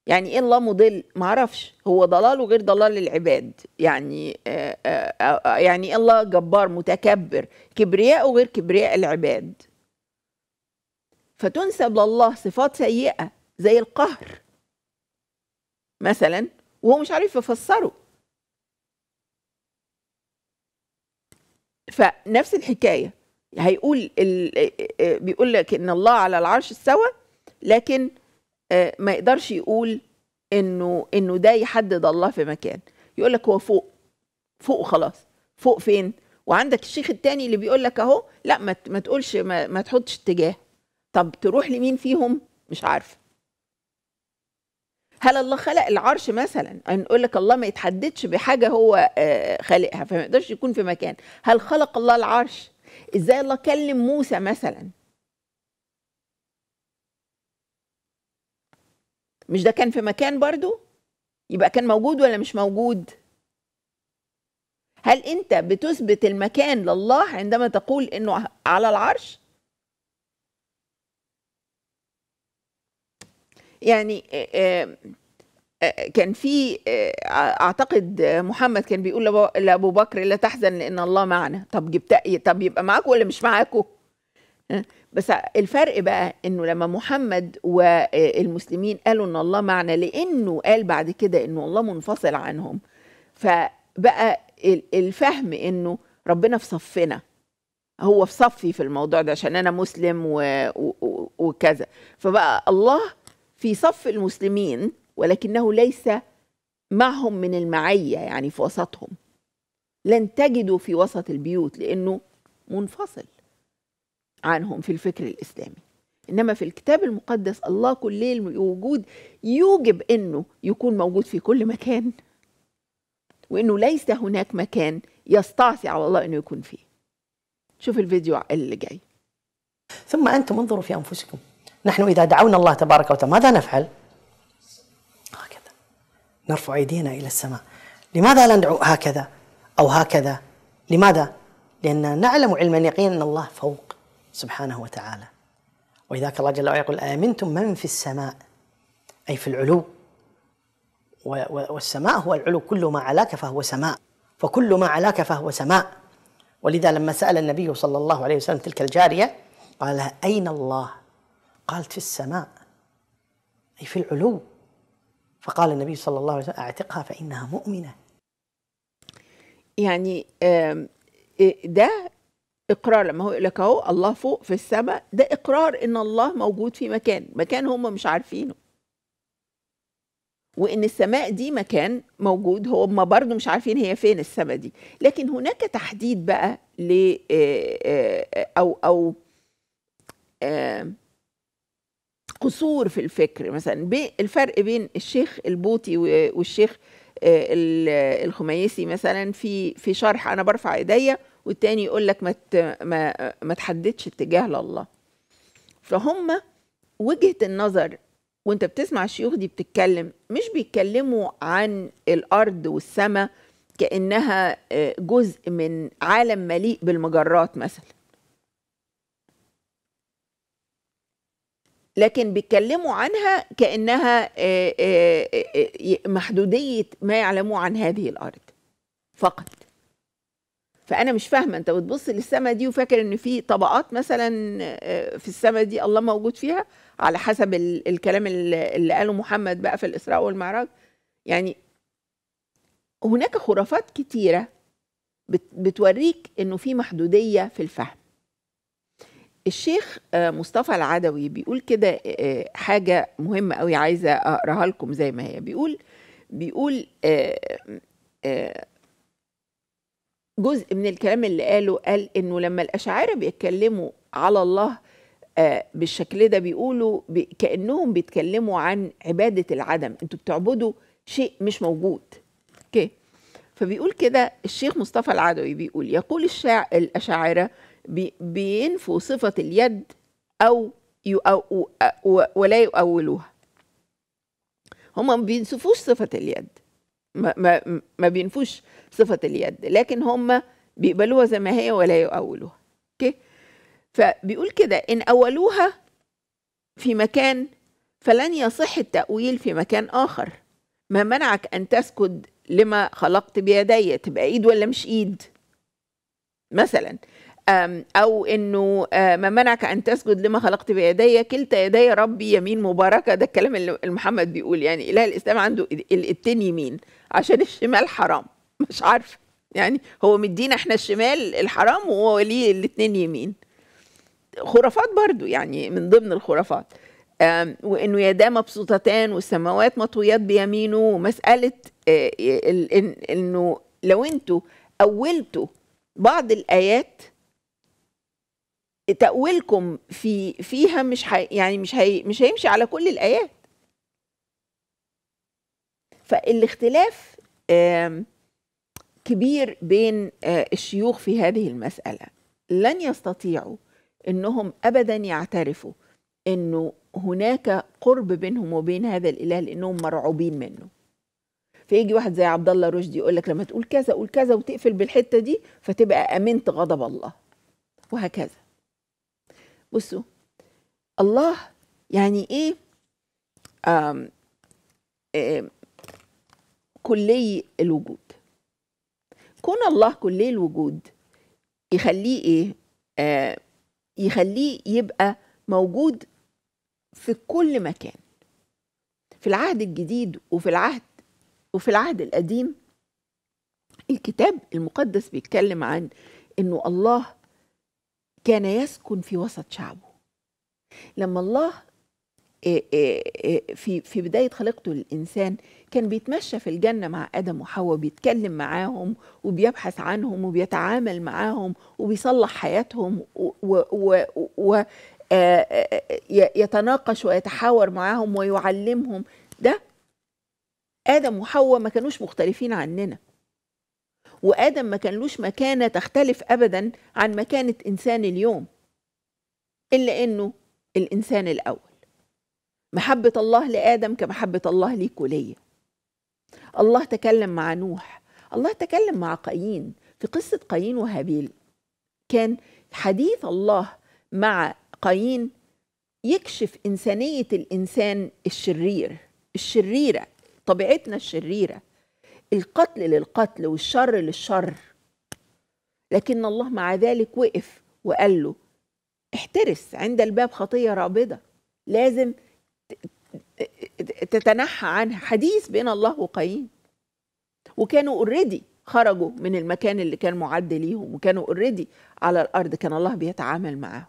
يعني ايه الله مضل ما اعرفش هو ضلاله غير ضلال العباد يعني آه، يعني إيه الله جبار متكبر كبرياءه غير كبرياء العباد فتنسب لله صفات سيئه زي القهر مثلا وهو مش عارف يفسره فنفس الحكايه هيقول آه، آه، بيقول لك ان الله على العرش استوى لكن آه، ما يقدرش يقول انه انه ده يحدد الله في مكان يقول لك هو فوق فوق خلاص فوق فين وعندك الشيخ الثاني اللي بيقول لك اهو لا ما تقولش ما, ما تحطش اتجاه طب تروح لمين فيهم مش عارفه هل الله خلق العرش مثلا نقول لك الله ما يتحددش بحاجه هو آه، خالقها فما يقدرش يكون في مكان هل خلق الله العرش ازاي الله كلم موسى مثلا مش ده كان في مكان برضو يبقى كان موجود ولا مش موجود هل انت بتثبت المكان لله عندما تقول انه على العرش يعني كان في اعتقد محمد كان بيقول لابو بكر لا تحزن لان الله معنا طب جبت طب يبقى معاكم ولا مش معاكم بس الفرق بقى انه لما محمد والمسلمين قالوا ان الله معنا لانه قال بعد كده انه الله منفصل عنهم فبقى الفهم انه ربنا في صفنا هو في صفي في الموضوع ده عشان انا مسلم وكذا فبقى الله في صف المسلمين ولكنه ليس معهم من المعيه يعني في وسطهم لن تجدوا في وسط البيوت لانه منفصل عنهم في الفكر الاسلامي انما في الكتاب المقدس الله كل ليل موجود يوجب انه يكون موجود في كل مكان وانه ليس هناك مكان يستعصي على الله انه يكون فيه شوف الفيديو اللي جاي ثم انتم انظروا في انفسكم نحن إذا دعونا الله تبارك وتعالى ماذا نفعل؟ هكذا نرفع أيدينا إلى السماء لماذا لا ندعو هكذا أو هكذا لماذا؟ لأننا نعلم علما اليقين أن الله فوق سبحانه وتعالى وإذاك الله جل وعلا يقول آمنتم من في السماء أي في العلو والسماء هو العلو كل ما علاك فهو سماء فكل ما علاك فهو سماء ولذا لما سأل النبي صلى الله عليه وسلم تلك الجارية قال لها أين الله قالت في السماء أي في العلو فقال النبي صلى الله عليه وسلم أعتقها فإنها مؤمنة يعني ده إقرار لما هو يقول لك أهو الله فوق في السماء ده إقرار إن الله موجود في مكان مكان هم مش عارفينه وان السماء دي مكان موجود هم برضو مش عارفين هي فين السماء دي لكن هناك تحديد بقى ل او او, أو قصور في الفكر مثلا الفرق بين الشيخ البوطي والشيخ آه، الخميسي مثلا في في شرح انا برفع ايديا والتاني يقول لك ما ما ما تحددش اتجاه لله فهم وجهه النظر وانت بتسمع الشيوخ دي بتتكلم مش بيتكلموا عن الارض والسماء كانها آه، جزء من عالم مليء بالمجرات مثلا لكن بيتكلموا عنها كانها محدوديه ما يعلموه عن هذه الارض فقط فانا مش فاهمه انت بتبص للسماء دي وفاكر ان في طبقات مثلا في السماء دي الله موجود فيها على حسب الكلام اللي قاله محمد بقى في الاسراء والمعراج يعني هناك خرافات كتيره بتوريك انه في محدوديه في الفهم الشيخ آه، مصطفى العدوي بيقول كده آه، آه، حاجة مهمة قوي عايزة أقراها لكم زي ما هي بيقول بيقول جزء من الكلام اللي قاله قال إنه لما الأشعار بيتكلموا على الله بالشكل ده بيقولوا كأنهم بيتكلموا عن عبادة العدم أنتوا بتعبدوا شيء مش موجود اوكي فبيقول كده الشيخ مصطفى العدوي بيقول يقول الشاع الأشاعرة بينفوا صفة اليد أو ولا يؤولوها هم ما بينسفوش صفة اليد ما, ما, ما بينفوش صفة اليد لكن هم بيقبلوها زي ما هي ولا يؤولوها اوكي فبيقول كده إن أولوها في مكان فلن يصح التأويل في مكان آخر ما منعك أن تسكد لما خلقت بيدي تبقى إيد ولا مش إيد مثلا أو أنه آه، ما منعك أن تسجد لما خلقت بيدي كلتا يدي ربي يمين مباركة ده الكلام اللي محمد بيقول يعني إله الإسلام عنده الاتين يمين عشان الشمال حرام مش عارفة يعني هو مدينا احنا الشمال الحرام وهو ليه الاتنين يمين خرافات برضو يعني من ضمن الخرافات وانه يداه مبسوطتان والسماوات مطويات بيمينه ومساله آه، انه لو انتوا اولتوا بعض الايات تأويلكم في فيها مش حي يعني مش هي مش هيمشي على كل الآيات فالاختلاف كبير بين آه، الشيوخ في هذه المسألة لن يستطيعوا أنهم أبدا يعترفوا أنه هناك قرب بينهم وبين هذا الإله لأنهم مرعوبين منه فيجي واحد زي عبد الله رشدي يقول لك لما تقول كذا قول كذا وتقفل بالحته دي فتبقى امنت غضب الله وهكذا بصوا الله يعني ايه آم آم كلي الوجود كون الله كلي الوجود يخليه ايه آه يخليه يبقى موجود في كل مكان في العهد الجديد وفي العهد وفي العهد القديم الكتاب المقدس بيتكلم عن انه الله كان يسكن في وسط شعبه لما الله في في بدايه خلقته للانسان كان بيتمشى في الجنه مع ادم وحواء بيتكلم معاهم وبيبحث عنهم وبيتعامل معاهم وبيصلح حياتهم يتناقش ويتحاور معاهم ويعلمهم ده ادم وحواء ما كانوش مختلفين عننا وآدم ما كانلوش مكانة تختلف أبدا عن مكانة إنسان اليوم إلا إنه الإنسان الأول محبة الله لآدم كمحبة الله ليك وليا الله تكلم مع نوح الله تكلم مع قايين في قصة قايين وهابيل كان حديث الله مع قايين يكشف إنسانية الإنسان الشرير الشريرة طبيعتنا الشريرة القتل للقتل والشر للشر لكن الله مع ذلك وقف وقال له احترس عند الباب خطية رابضة لازم تتنحى عنها حديث بين الله وقايين وكانوا اوريدي خرجوا من المكان اللي كان معد ليهم وكانوا اوريدي على الارض كان الله بيتعامل معاهم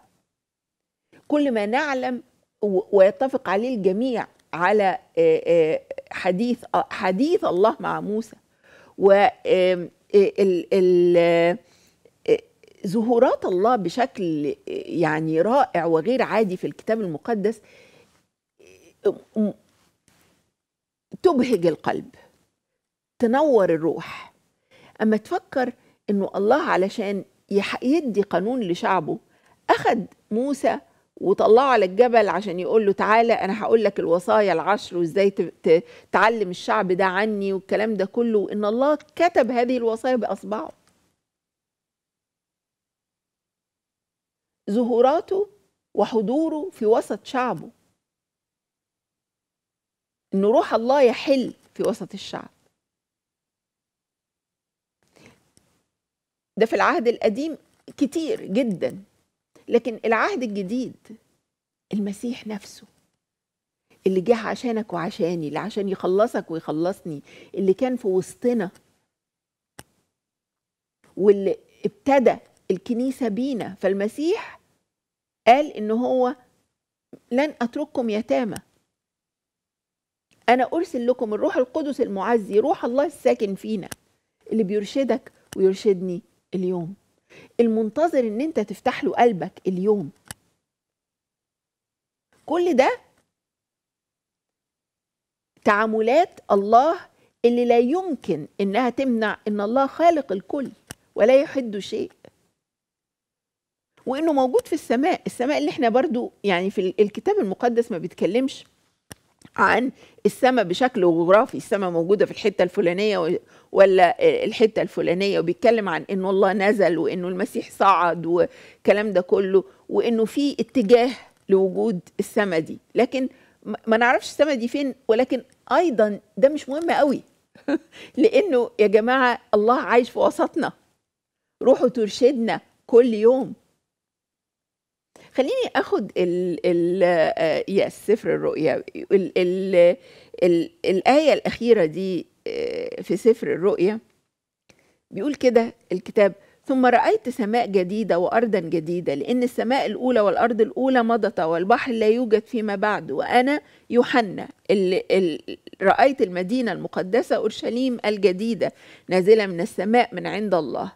كل ما نعلم ويتفق عليه الجميع على آه، آه، حديث آه، حديث الله مع موسى و ظهورات الله بشكل يعني رائع وغير عادي في الكتاب المقدس تبهج القلب تنور الروح اما تفكر انه الله علشان يدي قانون لشعبه اخد موسى وطلعه على الجبل عشان يقول له تعالى انا هقول لك الوصايا العشر وازاي تعلم الشعب ده عني والكلام ده كله وان الله كتب هذه الوصايا باصبعه ظهوراته وحضوره في وسط شعبه ان روح الله يحل في وسط الشعب ده في العهد القديم كتير جدا لكن العهد الجديد المسيح نفسه اللي جه عشانك وعشاني اللي عشان يخلصك ويخلصني اللي كان في وسطنا واللي ابتدى الكنيسة بينا فالمسيح قال إن هو لن أترككم يتامى أنا أرسل لكم الروح القدس المعزي روح الله الساكن فينا اللي بيرشدك ويرشدني اليوم المنتظر ان انت تفتح له قلبك اليوم كل ده تعاملات الله اللي لا يمكن انها تمنع ان الله خالق الكل ولا يحد شيء وانه موجود في السماء السماء اللي احنا برضو يعني في الكتاب المقدس ما بيتكلمش عن السماء بشكل جغرافي السماء موجوده في الحته الفلانيه ولا الحته الفلانيه وبيتكلم عن انه الله نزل وانه المسيح صعد والكلام ده كله وانه في اتجاه لوجود السماء دي لكن ما نعرفش السماء دي فين ولكن ايضا ده مش مهم قوي لانه يا جماعه الله عايش في وسطنا روحه ترشدنا كل يوم خليني اخد ال ال آه، يس سفر الرؤيا ال ال ال الايه الاخيره دي آه، في سفر الرؤيا بيقول كده الكتاب ثم رأيت سماء جديدة وأرضا جديدة لأن السماء الأولى والأرض الأولى مضت والبحر لا يوجد فيما بعد وأنا يوحنا اللي, اللي رأيت المدينة المقدسة أورشليم الجديدة نازلة من السماء من عند الله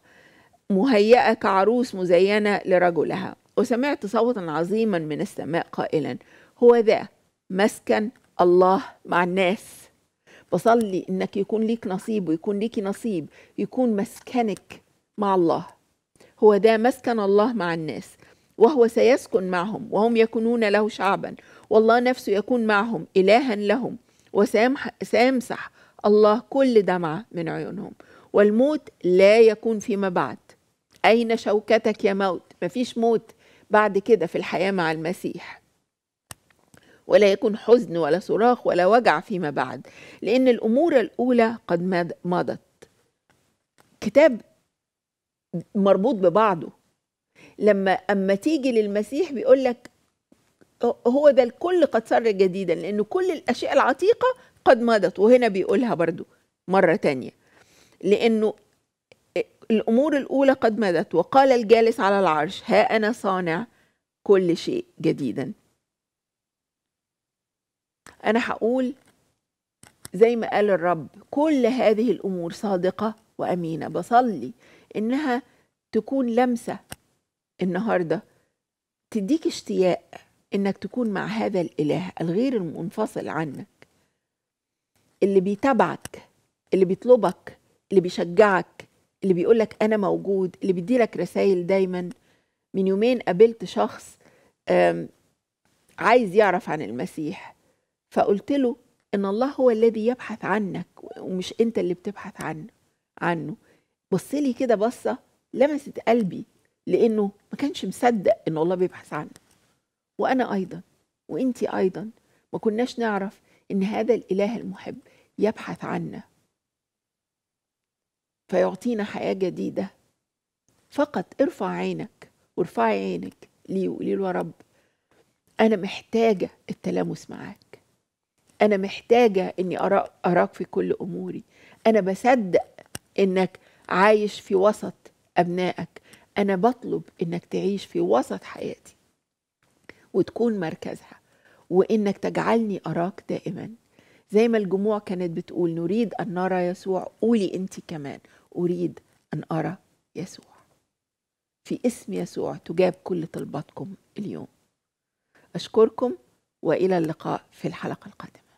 مهيئة كعروس مزينة لرجلها وسمعت صوتا عظيما من السماء قائلا هو ذا مسكن الله مع الناس بصلي انك يكون ليك نصيب ويكون ليكي نصيب يكون مسكنك مع الله هو ده مسكن الله مع الناس وهو سيسكن معهم وهم يكونون له شعبا والله نفسه يكون معهم إلها لهم وسيمسح الله كل دمعة من عيونهم والموت لا يكون فيما بعد أين شوكتك يا موت مفيش موت بعد كده في الحياة مع المسيح ولا يكون حزن ولا صراخ ولا وجع فيما بعد لأن الأمور الأولى قد مضت كتاب مربوط ببعضه لما أما تيجي للمسيح بيقول لك هو ده الكل قد صار جديدا لأن كل الأشياء العتيقة قد مضت وهنا بيقولها برضو مرة تانية لأنه الأمور الأولى قد مدت وقال الجالس على العرش ها أنا صانع كل شيء جديدا أنا هقول زي ما قال الرب كل هذه الأمور صادقة وأمينة بصلي إنها تكون لمسة النهاردة تديك اشتياق إنك تكون مع هذا الإله الغير المنفصل عنك اللي بيتابعك اللي بيطلبك اللي بيشجعك اللي بيقول لك انا موجود اللي بيدي لك رسائل دايما من يومين قابلت شخص عايز يعرف عن المسيح فقلت له ان الله هو الذي يبحث عنك ومش انت اللي بتبحث عنه عنه بص لي كده بصه لمست قلبي لانه ما كانش مصدق ان الله بيبحث عنه وانا ايضا وانت ايضا ما كناش نعرف ان هذا الاله المحب يبحث عنا فيعطينا حياة جديدة فقط ارفع عينك وارفعي عينك ليه وقولي له يا رب أنا محتاجة التلامس معاك أنا محتاجة إني أراك, أراك في كل أموري أنا بصدق إنك عايش في وسط أبنائك أنا بطلب إنك تعيش في وسط حياتي وتكون مركزها وإنك تجعلني أراك دائما زي ما الجموع كانت بتقول نريد أن نرى يسوع قولي أنت كمان أريد أن أرى يسوع في اسم يسوع تجاب كل طلباتكم اليوم أشكركم وإلى اللقاء في الحلقة القادمة